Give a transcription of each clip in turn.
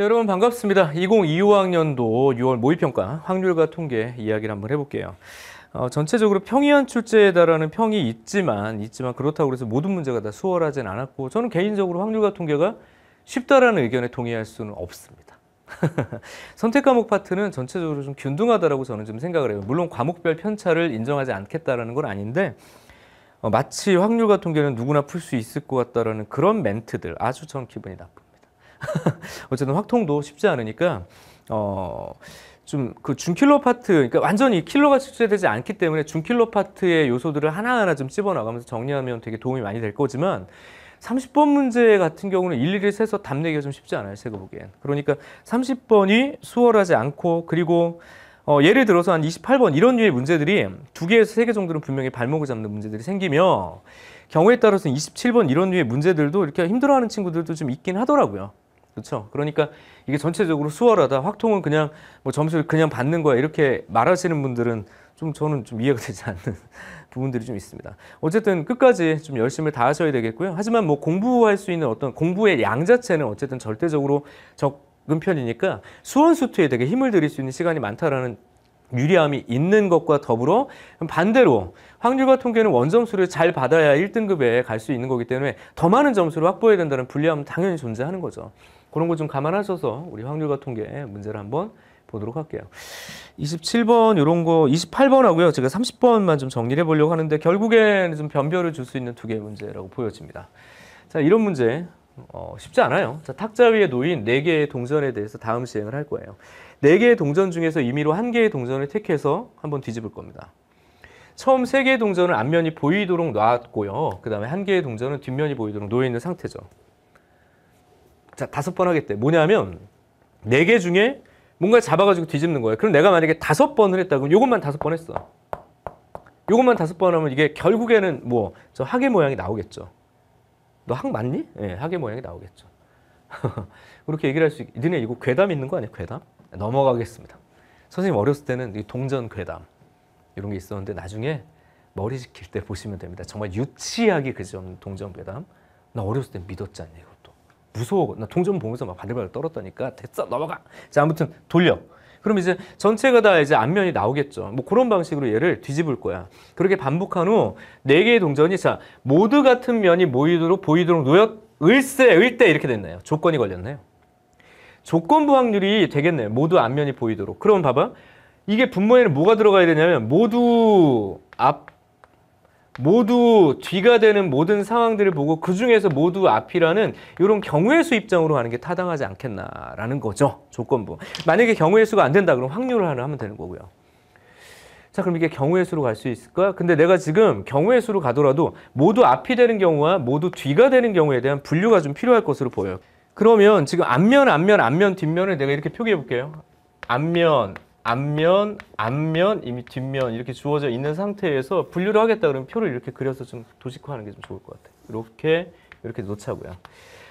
네, 여러분 반갑습니다. 2025학년도 6월 모의평가 확률과 통계 이야기를 한번 해볼게요. 어, 전체적으로 평이한 출제에 달하는 평이 있지만 있지만 그렇다고 해서 모든 문제가 다 수월하진 않았고 저는 개인적으로 확률과 통계가 쉽다라는 의견에 동의할 수는 없습니다. 선택 과목 파트는 전체적으로 좀 균등하다라고 저는 좀 생각을 해요. 물론 과목별 편차를 인정하지 않겠다라는 건 아닌데 어, 마치 확률과 통계는 누구나 풀 수 있을 것 같다라는 그런 멘트들 아주 전 기분이 나쁩니다. 어쨌든 확통도 쉽지 않으니까 어. 좀그중킬로 파트, 그러니까 완전히 킬로가 축제되지 않기 때문에 중킬로 파트의 요소들을 하나하나 좀집어나가면서 정리하면 되게 도움이 많이 될 거지만 30번 문제 같은 경우는 일일이 세서 답내기가 좀 쉽지 않아요, 제가 보기엔. 그러니까 30번이 수월하지 않고 그리고 어, 예를 들어서 한 28번 이런 류의 문제들이 두 개에서 세 개 정도는 분명히 발목을 잡는 문제들이 생기며 경우에 따라서는 27번 이런 류의 문제들도 이렇게 힘들어하는 친구들도 좀 있긴 하더라고요. 그렇죠? 그러니까 이게 전체적으로 수월하다. 확통은 그냥 뭐 점수를 그냥 받는 거야. 이렇게 말하시는 분들은 좀 저는 좀 이해가 되지 않는 부분들이 좀 있습니다. 어쨌든 끝까지 좀열심히 다하셔야 되겠고요. 하지만 뭐 공부할 수 있는 어떤 공부의 양 자체는 어쨌든 절대적으로 적은 편이니까 수원수투에 되게 힘을 들일 수 있는 시간이 많다라는 유리함이 있는 것과 더불어 반대로 확률과 통계는 원점수를 잘 받아야 1등급에 갈 수 있는 거기 때문에 더 많은 점수를 확보해야 된다는 불리함은 당연히 존재하는 거죠. 그런 거좀 감안하셔서 우리 확률과 통계 문제를 한번 보도록 할게요. 27번 이런 거 28번하고요. 제가 30번만 좀 정리해 보려고 하는데 결국엔 좀 변별을 줄 수 있는 두 개의 문제라고 보여집니다. 자 이런 문제 어, 쉽지 않아요. 자, 탁자 위에 놓인 4개의 동전에 대해서 다음 시행을 할 거예요. 4개의 동전 중에서 임의로 1개의 동전을 택해서 한번 뒤집을 겁니다. 처음 3개의 동전은 앞면이 보이도록 놨고요. 그 다음에 1개의 동전은 뒷면이 보이도록 놓여있는 상태죠. 자, 다섯 번 하겠대. 뭐냐면 네 개 중에 뭔가 잡아가지고 뒤집는 거예요. 그럼 내가 만약에 다섯 번을 했다 그럼 요것만 다섯 번 했어. 이것만 다섯 번 하면 이게 결국에는 뭐저 하계 모양이 나오겠죠. 너 학 맞니? 예, 네, 하계 모양이 나오겠죠. 그렇게 얘기를 할 수 있... 니네 이거 괴담 있는 거 아니야? 괴담? 넘어가겠습니다. 선생님 어렸을 때는 이 동전 괴담 이런 게 있었는데 나중에 머리 지킬 때 보시면 됩니다. 정말 유치하게 그죠? 동전 괴담. 나 어렸을 때 믿었잖니 이거. 무서워. 나 동전 보면서 막 바들바들 떨었다니까. 됐어, 넘어가. 자, 아무튼 돌려. 그럼 이제 전체가 다 이제 앞면이 나오겠죠. 뭐 그런 방식으로 얘를 뒤집을 거야. 그렇게 반복한 후 네 개의 동전이 자 모두 같은 면이 모이도록 보이도록 놓여 을세 을때 이렇게 됐네요. 조건이 걸렸네요. 조건부 확률이 되겠네요. 모두 앞면이 보이도록. 그럼 봐봐. 이게 분모에는 뭐가 들어가야 되냐면 모두 앞 모두 뒤가 되는 모든 상황들을 보고 그 중에서 모두 앞이라는 이런 경우의 수 입장으로 하는 게 타당하지 않겠나라는 거죠. 조건부. 만약에 경우의 수가 안 된다 그럼 확률을 하나 하면 되는 거고요. 자 그럼 이게 경우의 수로 갈 수 있을까? 근데 내가 지금 경우의 수로 가더라도 모두 앞이 되는 경우와 모두 뒤가 되는 경우에 대한 분류가 좀 필요할 것으로 보여요. 그러면 지금 앞면, 앞면, 앞면, 뒷면을 내가 이렇게 표기해 볼게요. 앞면, 앞면, 앞면, 이미 뒷면 이렇게 주어져 있는 상태에서 분류를 하겠다 그러면 표를 이렇게 그려서 좀 도식화하는 게 좀 좋을 것 같아요. 이렇게 이렇게 놓자고요.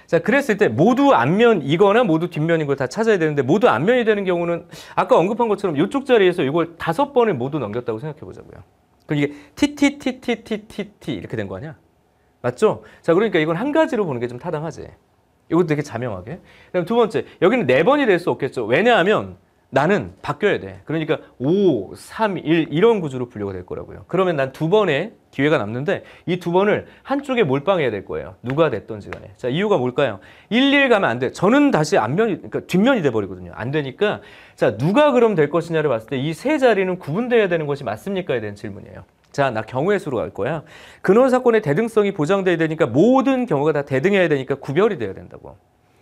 자, 그랬을 때 모두 앞면 이거나 모두 뒷면인 걸 다 찾아야 되는데 모두 앞면이 되는 경우는 아까 언급한 것처럼 이쪽 자리에서 이걸 다섯 번을 모두 넘겼다고 생각해 보자고요. 그럼 이게 TTTTTTT 이렇게 된 거 아니야? 맞죠? 자, 그러니까 이건 한 가지로 보는 게 좀 타당하지. 이것도 되게 자명하게. 그럼두 번째, 여기는 네 번이 될 수 없겠죠. 왜냐하면 나는 바뀌어야 돼. 그러니까 5, 3, 1 이런 구조로 분류가 될 거라고요. 그러면 난 두 번의 기회가 남는데 이 두 번을 한쪽에 몰빵해야 될 거예요. 누가 됐던지 간에. 자, 이유가 뭘까요? 1, 1 가면 안 돼. 저는 다시 앞면이, 그러니까 뒷면이 돼버리거든요. 안 되니까 자, 누가 그럼 될 것이냐를 봤을 때 이 세 자리는 구분돼야 되는 것이 맞습니까에 대한 질문이에요. 자, 나 경우의 수로 갈 거야. 근원사건의 대등성이 보장돼야 되니까 모든 경우가 다 대등해야 되니까 구별이 돼야 된다고.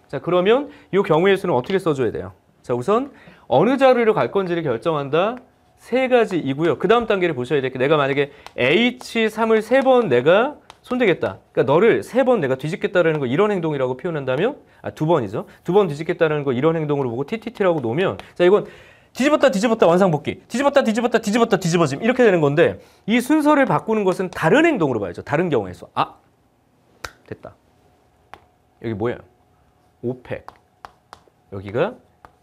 자, 그러면 이 경우의 수는 어떻게 써줘야 돼요? 자 우선 어느 자리로 갈 건지를 결정한다. 세 가지이고요. 그 다음 단계를 보셔야 될게 내가 만약에 H3을 세 번 내가 손대겠다. 그러니까 너를 세 번 내가 뒤집겠다라는 거 이런 행동이라고 표현한다면 아, 두 번이죠. 두 번 뒤집겠다는 거 이런 행동으로 보고 TTT라고 놓으면 자 이건 뒤집었다 뒤집었다 완상복귀 뒤집었다 뒤집었다 뒤집었다 뒤집어짐 이렇게 되는 건데 이 순서를 바꾸는 것은 다른 행동으로 봐야죠. 다른 경우에서 아 됐다. 여기 뭐야? 오펙 여기가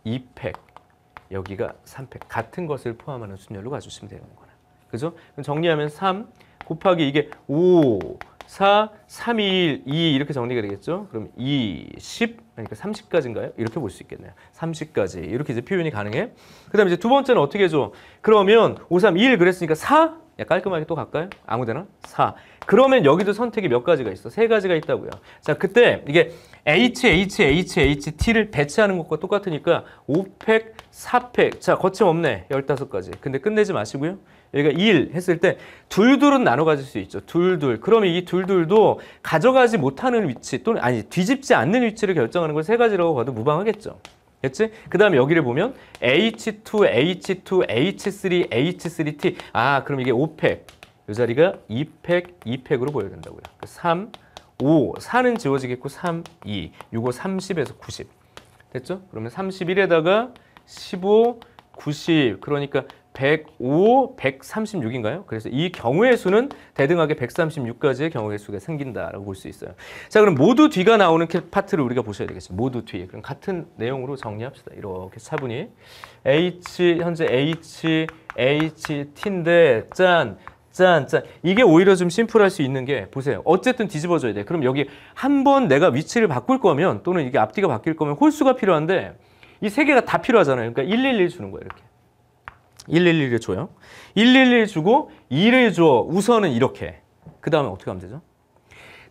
2팩, 여기가 3팩 같은 것을 포함하는 순열로 가주시면 되는 거나 그죠? 정리하면 3 곱하기 이게 5, 4, 3, 1, 2 이렇게 정리가 되겠죠? 그럼 2, 10, 그러니까 30까지인가요? 이렇게 볼 수 있겠네요. 30까지 이렇게 이제 표현이 가능해. 그 다음에 이제 두 번째는 어떻게 해줘? 그러면 5, 3, 1 그랬으니까 4? 야, 깔끔하게 또 갈까요? 아무데나? 4. 그러면 여기도 선택이 몇 가지가 있어? 세 가지가 있다고요. 자, 그때 이게 H, H, H, H, T를 배치하는 것과 똑같으니까 5팩, 4팩. 자, 거침없네. 15가지. 근데 끝내지 마시고요. 여기가 1 했을 때 둘둘은 나눠 가질 수 있죠. 둘둘. 그러면 이 둘둘도 가져가지 못하는 위치 또는 아니 뒤집지 않는 위치를 결정하는 걸 세 가지라고 봐도 무방하겠죠. 됐지? 그 다음에 여기를 보면 H2, H2, H3, H3T 아 그럼 이게 5팩 이 자리가 2팩, 2팩으로 보여야 된다고요 3, 그 5, 4는 지워지겠고 3, 2 요거 30에서 90 됐죠? 그러면 31에다가 15, 90 그러니까 105, 136인가요? 그래서 이 경우의 수는 대등하게 1 3 6까지의 경우의 수가 생긴다라고 볼 수 있어요. 자, 그럼 모두 뒤가 나오는 파트를 우리가 보셔야 되겠죠. 모두 뒤. 그럼 같은 내용으로 정리합시다. 이렇게 차분히. H, 현재 H, HT인데, 짠, 짠, 짠. 이게 오히려 좀 심플할 수 있는 게, 보세요. 어쨌든 뒤집어져야 돼. 그럼 여기 한 번 내가 위치를 바꿀 거면, 또는 이게 앞뒤가 바뀔 거면 홀수가 필요한데, 이 세 개가 다 필요하잖아요. 그러니까 111 주는 거예요, 이렇게. 111을 줘요. 111 주고 2를 줘. 우선은 이렇게. 그 다음에 어떻게 하면 되죠?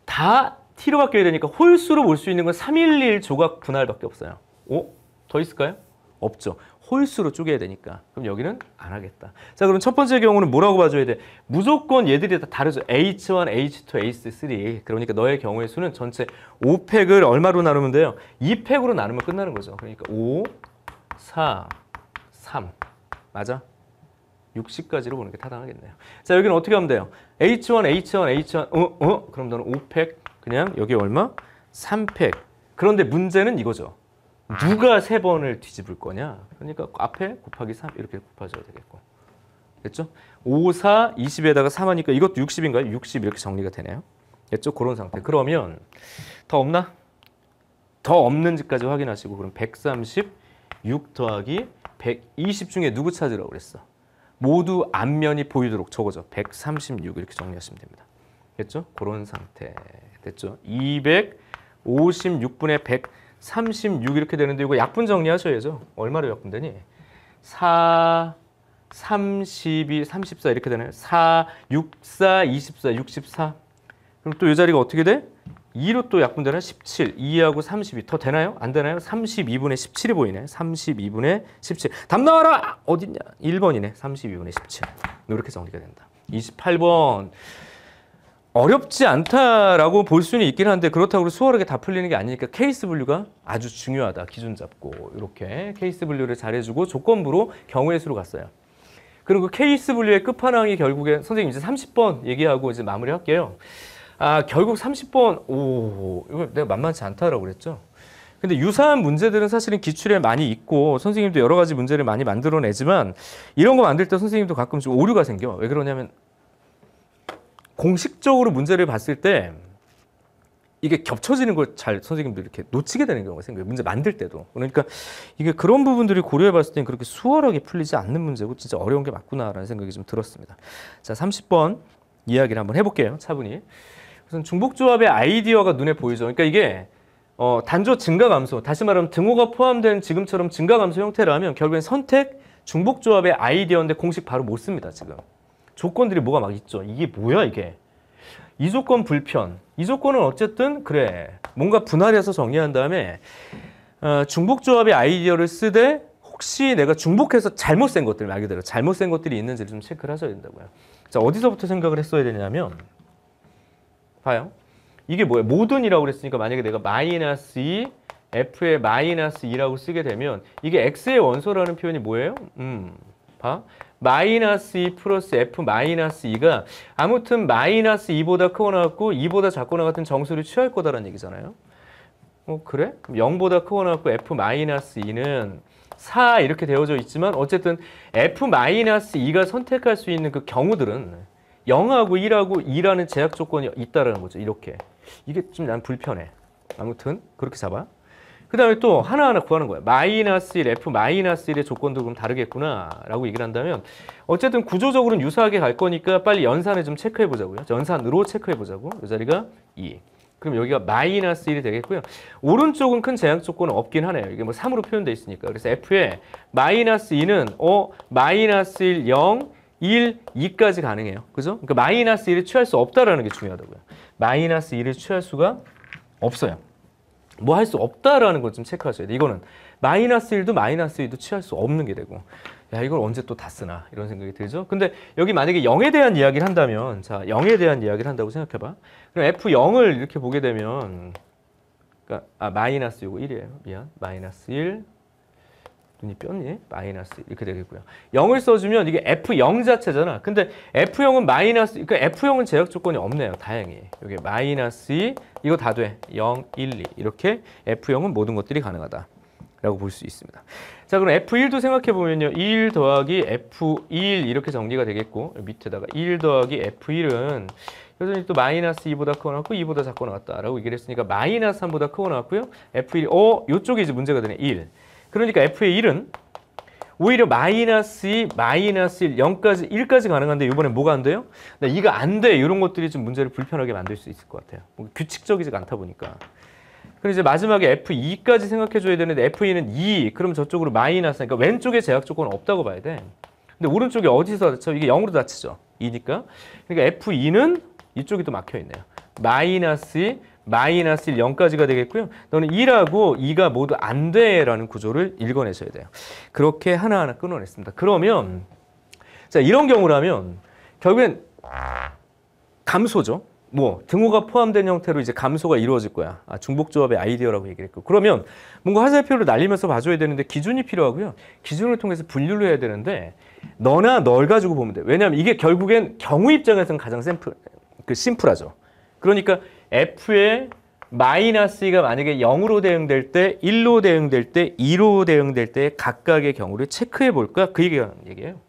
다 t로 바뀌어야 되니까 홀수로 볼 수 있는 건 311 조각 분할밖에 없어요. 오? 더 있을까요? 없죠. 홀수로 쪼개야 되니까. 그럼 여기는 안 하겠다. 자, 그럼 첫 번째 경우는 뭐라고 봐줘야 돼? 무조건 얘들이 다 다르죠. H1, H2, H3. 그러니까 너의 경우의 수는 전체 5팩을 얼마로 나누면 돼요? 2팩으로 나누면 끝나는 거죠. 그러니까 5, 4, 3. 맞아? 60까지로 보는 게 타당하겠네요. 자, 여기는 어떻게 하면 돼요? H1, H1, H1, 어, 어? 그럼 너는 5팩, 그냥 여기 얼마? 3팩. 그런데 문제는 이거죠. 누가 3 번을 뒤집을 거냐? 그러니까 앞에 곱하기 3 이렇게 곱하셔야 되겠고. 됐죠? 5, 4, 20에다가 3 하니까 이것도 60인가요? 60 이렇게 정리가 되네요. 됐죠? 그런 상태. 그러면 더 없나? 더 없는지까지 확인하시고 그럼 136 더하기 120 중에 누구 찾으라고 그랬어? 모두 앞면이 보이도록 적어줘. 136 이렇게 정리하시면 됩니다. 됐죠? 그런 상태 됐죠? 256분의 136 이렇게 되는데 이거 약분 정리하셔야죠. 얼마로 약분 되니? 4, 32, 34 이렇게 되나요? 4, 64, 24, 64. 그럼 또 이 자리가 어떻게 돼? 2로 또 약분되면 17, 2하고 32. 더 되나요? 안 되나요? 32분의 17이 보이네. 32분의 17. 답 나와라! 어딨냐? 1번이네. 32분의 17. 이렇게 정리가 된다. 28번. 어렵지 않다라고 볼 수는 있긴 한데 그렇다고 수월하게 다 풀리는 게 아니니까 케이스 분류가 아주 중요하다. 기준 잡고 이렇게 케이스 분류를 잘해주고 조건부로 경우의 수로 갔어요. 그리고 케이스 분류의 끝판왕이 결국에 선생님 이제 30번 얘기하고 이제 마무리할게요. 아, 결국 30번, 오, 이거 내가 만만치 않다라고 그랬죠. 근데 유사한 문제들은 사실은 기출에 많이 있고 선생님도 여러 가지 문제를 많이 만들어내지만 이런 거 만들 때 선생님도 가끔 좀 오류가 생겨. 왜 그러냐면 공식적으로 문제를 봤을 때 이게 겹쳐지는 걸 잘 선생님도 이렇게 놓치게 되는 경우가 생겨요. 문제 만들 때도. 그러니까 이게 그런 부분들이 고려해 봤을 땐 그렇게 수월하게 풀리지 않는 문제고 진짜 어려운 게 맞구나라는 생각이 좀 들었습니다. 자, 30번 이야기를 한번 해볼게요. 차분히. 우선 중복조합의 아이디어가 눈에 보이죠. 그러니까 이게 어, 단조 증가 감소, 다시 말하면 등호가 포함된 지금처럼 증가 감소 형태라면 결국엔 선택, 중복조합의 아이디어인데 공식 바로 못 씁니다, 지금. 조건들이 뭐가 막 있죠. 이게 뭐야, 이게. 이 조건 불편. 이 조건은 어쨌든 그래. 뭔가 분할해서 정리한 다음에 어, 중복조합의 아이디어를 쓰되 혹시 내가 중복해서 잘못 센 것들, 말 그대로 잘못 센 것들이 있는지를 좀 체크를 하셔야 된다고요. 자, 어디서부터 생각을 했어야 되냐면 봐요. 이게 뭐야? 모든이라고 그랬으니까 만약에 내가 마이너스 2, f의 마이너스 2라고 쓰게 되면 이게 x의 원소라는 표현이 뭐예요? 음, 봐. 마이너스 2 플러스 f 마이너스 2가 아무튼 마이너스 2보다 크거나 같고 2보다 작거나 같은 정수를 취할 거다라는 얘기잖아요. 어 그래? 0보다 크거나 같고 f 마이너스 2는 4 이렇게 되어져 있지만 어쨌든 f 마이너스 2가 선택할 수 있는 그 경우들은 0하고1하고2라는 제약 조건이 있다라는 거죠. 이렇게. 이게 좀 난 불편해. 아무튼 그렇게 잡아. 그 다음에 또 하나하나 구하는 거야. 마이너스 1, F 마이너스 1의 조건도 그럼 다르겠구나 라고 얘기를 한다면 어쨌든 구조적으로는 유사하게 갈 거니까 빨리 연산을 좀 체크해 보자고요. 연산으로 체크해 보자고. 이 자리가 2. 그럼 여기가 마이너스 1이 되겠고요. 오른쪽은 큰 제약 조건은 없긴 하네요. 이게 뭐 3으로 표현되어 있으니까. 그래서 F에 마이너스 2는 어 마이너스 1, 0, 1, 2까지 가능해요. 그죠? 그러니까 마이너스 1을 취할 수 없다라는 게 중요하다고요. 마이너스 1을 취할 수가 없어요. 뭐 할 수 없다라는 걸 좀 체크하셔야 돼. 이거는 마이너스 1도 마이너스 1도 취할 수 없는 게 되고 야 이걸 언제 또 다 쓰나 이런 생각이 들죠. 근데 여기 만약에 0에 대한 이야기를 한다면 자 0에 대한 이야기를 한다고 생각해봐. 그럼 F0을 이렇게 보게 되면 그러니까 아 마이너스 이거 1이에요. 미안. 마이너스 1 눈이 뼈니? 마이너스 이렇게 되겠고요. 0을 써주면 이게 F0 자체잖아. 근데 F0은 마이너스, 그러니까 F0은 제약 조건이 없네요. 다행히. 여기 마이너스 2, 이거 다 돼. 0, 1, 2 이렇게 F0은 모든 것들이 가능하다. 라고 볼 수 있습니다. 자 그럼 F1도 생각해보면요. 1 더하기 F1 이렇게 정리가 되겠고 밑에다가 1 더하기 F1은 여전히 또 마이너스 2보다 크거나 왔고 2보다 작고나왔다라고 얘기를 했으니까 마이너스 3보다 크고나왔고요 F1, 어? 요쪽에 이제 문제가 되네. 1. 그러니까 F의 1은 오히려 마이너스 2, 마이너스 1, 0까지, 1까지 가능한데 이번에 뭐가 안 돼요? 나 네, 이가 안 돼. 이런 것들이 좀 문제를 불편하게 만들 수 있을 것 같아요. 뭐규칙적이지 않다 보니까. 그리고 이제 마지막에 F2까지 생각해줘야 되는데 F2는 2, 그럼 저쪽으로 마이너스, 그러니까 왼쪽에 제약 조건은 없다고 봐야 돼. 근데 오른쪽에 어디서 다쳐? 이게 0으로 다치죠. 2니까. 그러니까 F2는 이쪽이 또 막혀있네요. 마이너스 2, 마이너스 1, 0까지가 되겠고요. 너는 1하고 2가 모두 안 돼라는 구조를 읽어내셔야 돼요. 그렇게 하나하나 끊어냈습니다. 그러면 자 이런 경우라면 결국엔 감소죠. 뭐 등호가 포함된 형태로 이제 감소가 이루어질 거야. 아, 중복조합의 아이디어라고 얘기를 했고 그러면 뭔가 화살표를 날리면서 봐줘야 되는데 기준이 필요하고요. 기준을 통해서 분류를 해야 되는데 너나 널 가지고 보면 돼. 왜냐하면 이게 결국엔 경우 입장에서는 가장 샘플, 그 심플하죠. 그러니까 F의 마이너스 2가 만약에 0으로 대응될 때, 1로 대응될 때, 2로 대응될 때 각각의 경우를 체크해 볼까? 그 얘기가 얘기예요.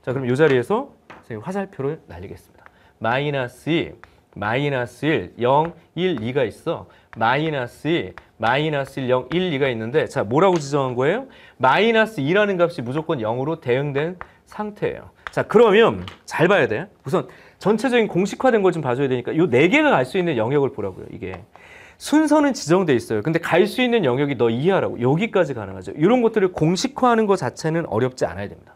자, 그럼 이 자리에서 선생님 화살표를 날리겠습니다. 마이너스 2, 마이너스 1, 0, 1, 2가 있어. 마이너스 2, 마이너스 1, 0, 1, 2가 있는데 자, 뭐라고 지정한 거예요? 마이너스 2라는 값이 무조건 0으로 대응된 상태예요. 자, 그러면 잘 봐야 돼. 우선 전체적인 공식화된 걸 좀 봐줘야 되니까 요 네 개가 갈 수 있는 영역을 보라고요. 이게 순서는 지정돼 있어요. 근데 갈 수 있는 영역이 너 이해하라고 여기까지 가능하죠. 이런 것들을 공식화하는 것 자체는 어렵지 않아야 됩니다.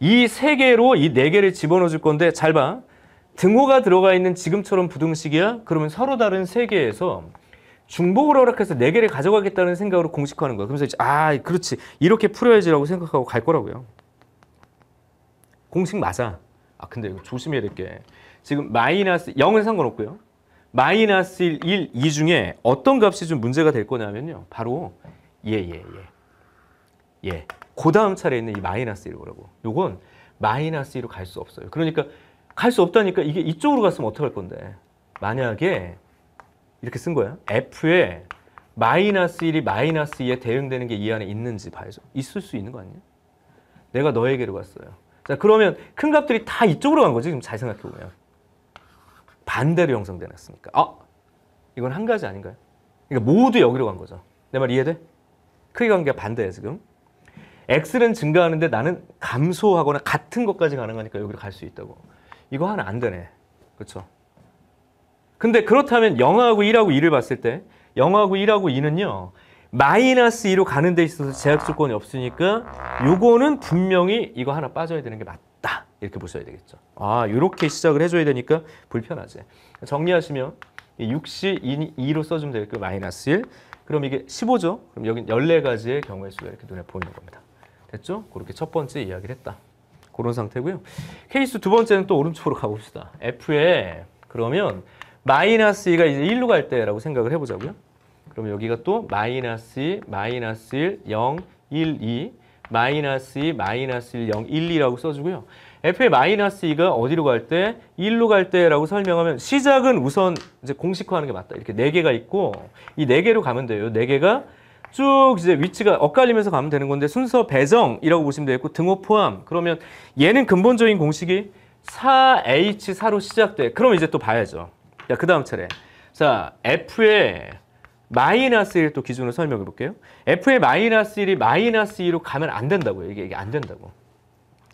이 세 개로 이 네 개를 집어넣어 줄 건데 잘 봐. 등호가 들어가 있는 지금처럼 부등식이야? 그러면 서로 다른 세 개에서 중복을 허락해서 네 개를 가져가겠다는 생각으로 공식화하는 거야. 그러면서 아 그렇지 이렇게 풀어야지라고 생각하고 갈 거라고요. 공식 맞아. 아 근데 조심해야 될게 지금 마이너스 0은 상관없고요. 마이너스 1, 1, 2 중에 어떤 값이 좀 문제가 될 거냐면요. 바로 예, 예, 예. 예. 그 다음 차례 에 있는 이 마이너스 1 거라고. 이건 마이너스 1로 갈 수 없어요. 그러니까 갈 수 없다니까 이게 이쪽으로 갔으면 어떡할 건데. 만약에 이렇게 쓴 거야. F에 마이너스 1이 마이너스 2에 대응되는 게 이 안에 있는지 봐야죠. 있을 수 있는 거 아니야? 내가 너에게로 갔어요. 자, 그러면 큰 값들이 다 이쪽으로 간 거지. 지금 잘 생각해 보면. 반대로 형성되났으니까. 아, 이건 한 가지 아닌가요? 그러니까 모두 여기로 간 거죠. 내 말 이해돼? 크게 관계가 반대예요, 지금. X는 증가하는데 나는 감소하거나 같은 것까지 가능하니까 여기로 갈 수 있다고. 이거 하나 안 되네. 그렇죠? 근데 그렇다면 0하고 1하고 2를 봤을 때 0하고 1하고 2는요. 마이너스 2로 가는 데 있어서 제약 조건이 없으니까 요거는 분명히 이거 하나 빠져야 되는 게 맞다. 이렇게 보셔야 되겠죠. 아, 요렇게 시작을 해줘야 되니까 불편하지. 정리하시면 6 2로 써주면 되겠고 마이너스 1. 그럼 이게 15죠. 그럼 여기 14가지의 경우의 수가 이렇게 눈에 보이는 겁니다. 됐죠? 그렇게 첫 번째 이야기를 했다. 그런 상태고요. 케이스 두 번째는 또 오른쪽으로 가봅시다. F에 그러면 마이너스 2가 이제 1로 갈 때라고 생각을 해보자고요. 그럼 여기가 또 마이너스 마이너스 1, 0, 1, 2, 마이너스 마이너스 1, 0, 1, 2라고 써주고요. f의 마이너스 2가 어디로 갈 때? 1로 갈 때라고 설명하면 시작은 우선 이제 공식화하는 게 맞다. 이렇게 4개가 있고 이 4개로 가면 돼요. 4개가 쭉 이제 위치가 엇갈리면서 가면 되는 건데 순서 배정이라고 보시면 되겠고 등호 포함 그러면 얘는 근본적인 공식이 4h4로 시작돼 그럼 이제 또 봐야죠 자그 다음 차례 자 f의 마이너스 1 또 기준으로 설명해 볼게요. f의 마이너스 1이 마이너스 2로 가면 안 된다고요. 이게, 이게 안 된다고.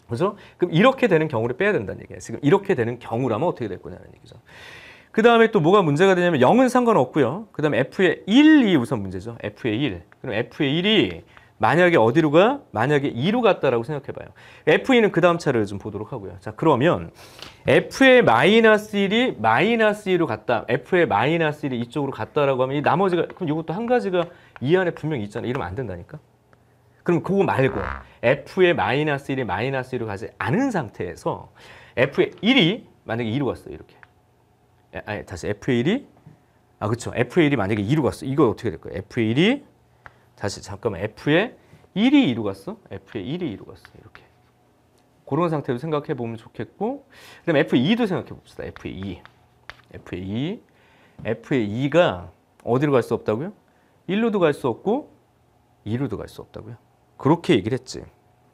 그래서 그럼 이렇게 되는 경우를 빼야 된다는 얘기예요. 지금 이렇게 되는 경우라면 어떻게 될 거냐는 얘기죠. 그 다음에 또 뭐가 문제가 되냐면 0은 상관없고요. 그 다음에 f의 1이 우선 문제죠. f의 1. 그럼 f의 1이 만약에 어디로 가? 만약에 2로 갔다라고 생각해봐요. f e 는그 다음 차를 좀 보도록 하고요. 자, 그러면 F의 마이너스 1이 마이너스 2로 갔다. F의 마이너스 1이 이쪽으로 갔다라고 하면 이 나머지가, 그럼 이것도 한 가지가 이 안에 분명히 있잖아. 이러면 안 된다니까? 그럼 그거 말고 F의 마이너스 1이 마이너스 1로 가지 않은 상태에서 F의 1이 만약에 2로 갔어. 이렇게. 아 다시 F의 1이 아, 그렇죠. F의 1이 만약에 2로 갔어. 이거 어떻게 될까요? F의 1이 다시 잠깐만 F에 1이 2로 갔어? F에 1이 2로 갔어. 이렇게. 그런 상태로 생각해 보면 좋겠고 그 다음 에 F2도 생각해 봅시다. F2. F2. F의 2가 어디로 갈 수 없다고요? 1로도 갈 수 없고 2로도 갈 수 없다고요. 그렇게 얘기를 했지.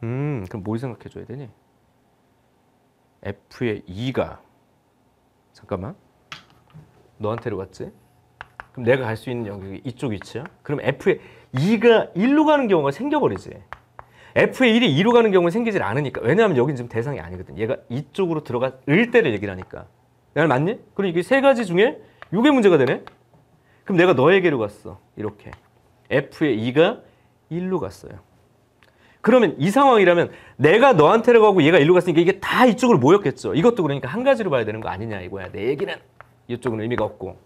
음, 그럼 뭘 생각해 줘야 되니? F의 2가 잠깐만. 너한테로 갔지? 그럼 내가 갈 수 있는 영역이 이쪽 위치야. 그럼 F의 2가 1로 가는 경우가 생겨버리지. F의 1이 2로 가는 경우는 생기질 않으니까. 왜냐하면 여긴 지금 대상이 아니거든. 얘가 이쪽으로 들어갈 때를 얘기를 하니까. 내가 맞니? 그럼 이게 세 가지 중에 이게 문제가 되네. 그럼 내가 너에게로 갔어. 이렇게. F의 2가 1로 갔어요. 그러면 이 상황이라면 내가 너한테로 가고 얘가 1로 갔으니까 이게 다 이쪽으로 모였겠죠. 이것도 그러니까 한 가지로 봐야 되는 거 아니냐 이거야. 내 얘기는 이쪽은 의미가 없고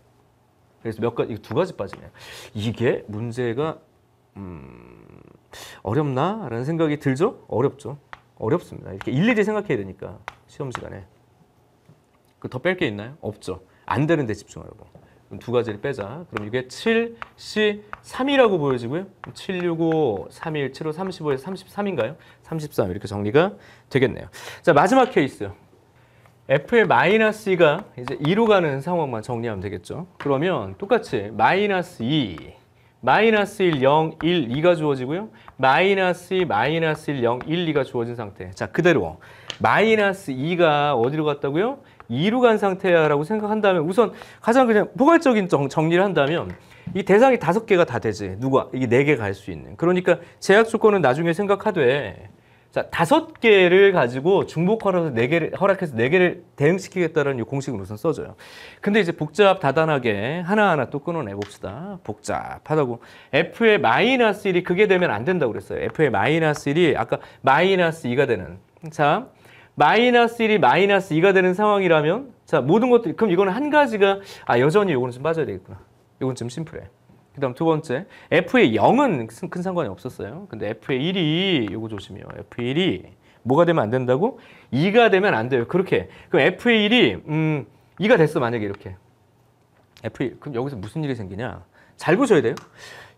그래서 몇 가지 두 가지 빠지네요. 이게 문제가 음, 어렵나라는 생각이 들죠? 어렵죠. 어렵습니다. 이렇게 일일이 생각해야 되니까 시험 시간에 그더뺄 게 있나요? 없죠. 안 되는데 집중하려고. 두 가지를 빼자. 그럼 이게 7, C, 3이라고 보여지고요. 7, 6, 5, 3, 1, 7, 5, 35에서 33인가요? 33 이렇게 정리가 되겠네요. 자 마지막 케이스요. f의 마이너스 2가 이제 2로 가는 상황만 정리하면 되겠죠. 그러면 똑같이 마이너스 2, 마이너스 1, 0, 1, 2가 주어지고요. 마이너스 2, 마이너스 1, 0, 1, 2가 주어진 상태. 자, 그대로 마이너스 2가 어디로 갔다고요? 2로 간상태라고 생각한다면 우선 가장 그냥 포괄적인 정, 정리를 한다면 이 대상이 다섯 개가 다 되지. 누가? 이게 네 개 갈 수 있는. 그러니까 제약 조건은 나중에 생각하되 자, 다섯 개를 가지고 중복 허락해서 네 개를 허락해서 네 개를 대응시키겠다는 공식을 우선 써줘요. 근데 이제 복잡 다단하게 하나하나 또 끊어내 봅시다. 복잡하다고 f의 마이너스 1이 그게 되면 안 된다고 그랬어요. f의 마이너스 1이 아까 마이너스 2가 되는 자 마이너스 1이 마이너스 2가 되는 상황이라면 자 모든 것들 그럼 이거는 한 가지가 아 여전히 이거는 좀 빠져야 되겠구나. 이건 좀 심플해. 그 다음 두 번째 F의 0은 큰 상관이 없었어요. 근데 F의 1이 이거 조심해요. F의 1이 뭐가 되면 안 된다고? 2가 되면 안 돼요. 그렇게 그럼 F의 1이 음 2가 됐어 만약에 이렇게 F의 그럼 여기서 무슨 일이 생기냐? 잘 보셔야 돼요.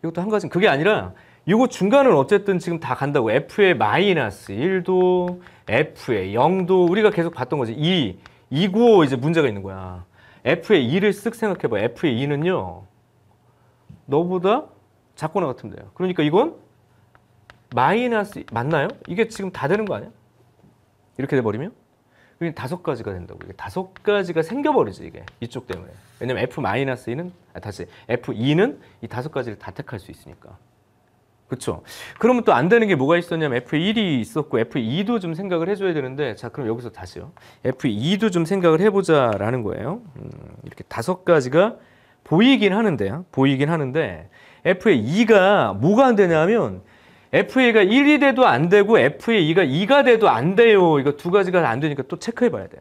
이것도 한 가지 그게 아니라 이거 중간은 어쨌든 지금 다 간다고 F의 마이너스 1도 F의 0도 우리가 계속 봤던 거지 2 2고 이제 문제가 있는 거야 F의 2를 쓱 생각해봐 F의 2는요 너보다 작거나 같으면 돼요. 그러니까 이건 마이너스 맞나요? 이게 지금 다 되는 거 아니야? 이렇게 돼버리면 그냥 그러니까 다섯 가지가 된다고 이게 다섯 가지가 생겨버리지 이게 이쪽 때문에 왜냐면 f 마이너스 2는 아, 다시 f 2는 이 다섯 가지를 다 택할 수 있으니까 그쵸 그러면 또 안 되는 게 뭐가 있었냐면 f 1이 있었고 f 2도 좀 생각을 해줘야 되는데 자 그럼 여기서 다시요 f 2도 좀 생각을 해보자라는 거예요 음, 이렇게 다섯 가지가 보이긴 하는데 요 보이긴 하는데 FA 2가 뭐가 안 되냐면 FA가 1이 돼도 안 되고 FA 2가 2가 돼도 안 돼요. 이거 두 가지가 안 되니까 또 체크해 봐야 돼요.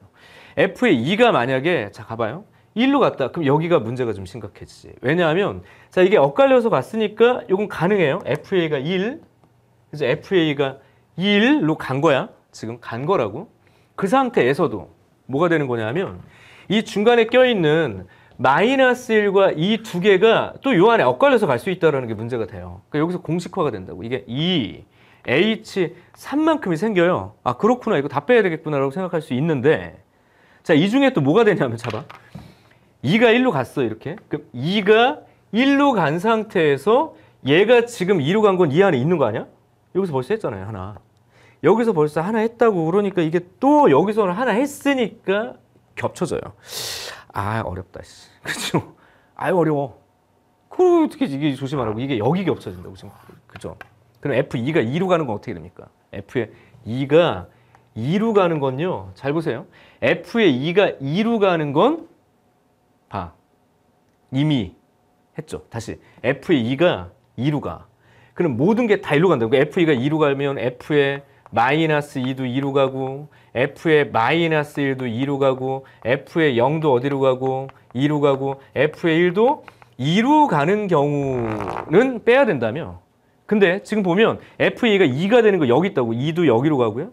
FA 2가 만약에 자 가봐요. 1로 갔다. 그럼 여기가 문제가 좀 심각해지지. 왜냐하면 자 이게 엇갈려서 갔으니까 이건 가능해요. FA가 1 그래서 FA가 1로 간 거야. 지금 간 거라고. 그 상태에서도 뭐가 되는 거냐면 이 중간에 껴있는 마이너스 1과 이 두 개가 또 요 안에 엇갈려서 갈 수 있다는 게 문제가 돼요. 그러니까 여기서 공식화가 된다고. 이게 2, H, 3만큼이 생겨요. 아 그렇구나 이거 다 빼야 되겠구나라고 생각할 수 있는데 자 이 중에 또 뭐가 되냐면 잡아 2가 1로 갔어 이렇게 그럼 2가 1로 간 상태에서 얘가 지금 2로 간 건 이 안에 있는 거 아니야? 여기서 벌써 했잖아요 하나 여기서 벌써 하나 했다고 그러니까 이게 또 여기서는 하나 했으니까 겹쳐져요 아 어렵다 씨. 그죠? 아유 어려워. 그 어떻게 이게 조심하라고 이게 여기가 없어진다고 지금 그죠? 그럼 F2가 2로 가는 건 어떻게 됩니까? F의 2가 2로 가는 건요. 잘 보세요. F의 2가 2로 가는 건 봐. 이미 했죠. 다시 F의 2가 2로 가. 그럼 모든 게다 1로 간다 F2가 2로 가면 F의 마이너스 2도 2로 가고 F의 마이너스 1도 2로 가고 F의 0도 어디로 가고 2로 가고 F의 1도 2로 가는 경우는 빼야 된다며 근데 지금 보면 FA가 2가 되는 거 여기 있다고 2도 여기로 가고요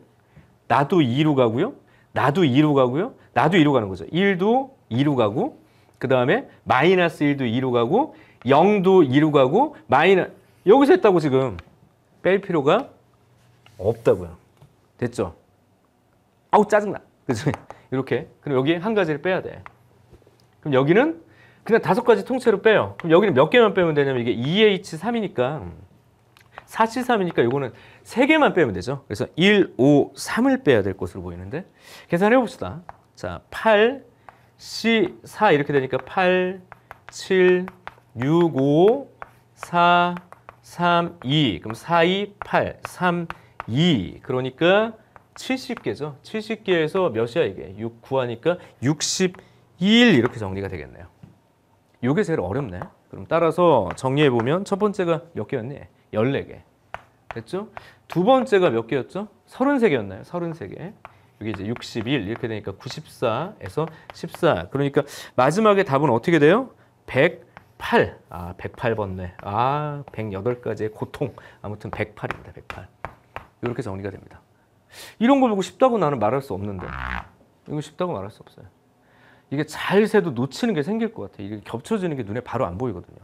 나도 2로 가고요 나도 2로 가고요 나도 2로 가는 거죠 1도 2로 가고 그 다음에 마이너스 1도 2로 가고 0도 2로 가고 마이너 여기서 했다고 지금 뺄 필요가 없다고요. 됐죠? 아우 짜증나. 그죠? 이렇게. 그럼 여기 한 가지를 빼야 돼. 그럼 여기는 그냥 다섯 가지 통째로 빼요. 그럼 여기는 몇 개만 빼면 되냐면 이게 2H3이니까 e 473이니까 이거는 세개만 빼면 되죠. 그래서 1, 5, 3을 빼야 될 것으로 보이는데 계산해 봅시다. 자, 8, C, 4 이렇게 되니까 8, 7, 6, 5, 4, 3, 2 그럼 4, 2, 8, 3, 2 그러니까 70개죠. 70개에서 몇이야 이게? 6, 9하니까 61 이렇게 정리가 되겠네요. 이게 제일 어렵네. 그럼 따라서 정리해보면 첫 번째가 몇 개였니? 14개. 됐죠? 두 번째가 몇 개였죠? 33개였나요? 33개. 이게 이제 61 이렇게 되니까 94에서 14. 그러니까 마지막에 답은 어떻게 돼요? 108. 아, 108번네. 아, 108가지의 고통. 아무튼 108입니다. 108. 이렇게 정리가 됩니다. 이런 걸 보고 쉽다고 나는 말할 수 없는데 이거 쉽다고 말할 수 없어요. 이게 잘 세도 놓치는 게 생길 것 같아요. 이게 겹쳐지는 게 눈에 바로 안 보이거든요.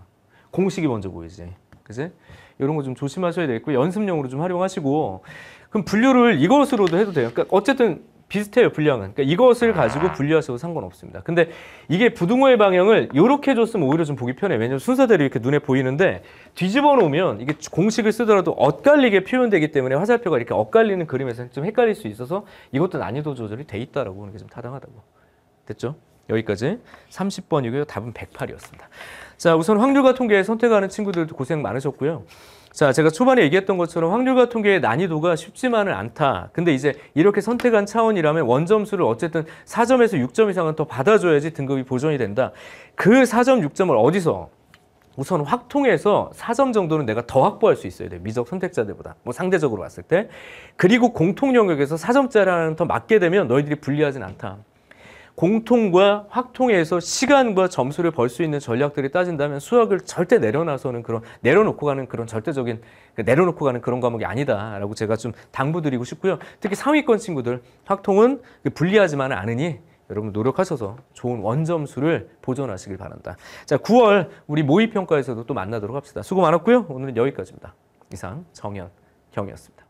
공식이 먼저 보이지. 그지? 이런 거 좀 조심하셔야 되겠고 연습용으로 좀 활용하시고 그럼 분류를 이것으로도 해도 돼요. 그러니까 어쨌든 비슷해요 분량은 그러니까 이것을 가지고 아. 분리하셔도 상관없습니다 근데 이게 부등호의 방향을 이렇게 줬으면 오히려 좀 보기 편해요 왜냐면 순서대로 이렇게 눈에 보이는데 뒤집어 놓으면 이게 공식을 쓰더라도 엇갈리게 표현되기 때문에 화살표가 이렇게 엇갈리는 그림에서 좀 헷갈릴 수 있어서 이것도 난이도 조절이 돼 있다라고 보는 게 좀 타당하다고 됐죠? 여기까지 30번이고요 답은 108이었습니다 자 우선 확률과 통계 선택하는 친구들도 고생 많으셨고요 자, 제가 초반에 얘기했던 것처럼 확률과 통계의 난이도가 쉽지만은 않다. 근데 이제 이렇게 선택한 차원이라면 원점수를 어쨌든 4점에서 6점 이상은 더 받아줘야지 등급이 보존이 된다. 그 4점, 6점을 어디서 우선 확통해서 4점 정도는 내가 더 확보할 수 있어야 돼. 미적 선택자들보다. 뭐 상대적으로 봤을 때. 그리고 공통 영역에서 4점짜리는 더 맞게 되면 너희들이 불리하진 않다. 공통과 확통에서 시간과 점수를 벌 수 있는 전략들이 따진다면 수학을 절대 내려놔서는 그런 내려놓고 가는 그런 절대적인 그 내려놓고 가는 그런 과목이 아니다라고 제가 좀 당부드리고 싶고요. 특히 상위권 친구들 확통은 그 불리하지만 않으니 여러분 노력하셔서 좋은 원점수를 보존하시길 바란다. 자, 9월 우리 모의평가에서도 또 만나도록 합시다. 수고 많았고요. 오늘은 여기까지입니다. 이상 정현 경이었습니다.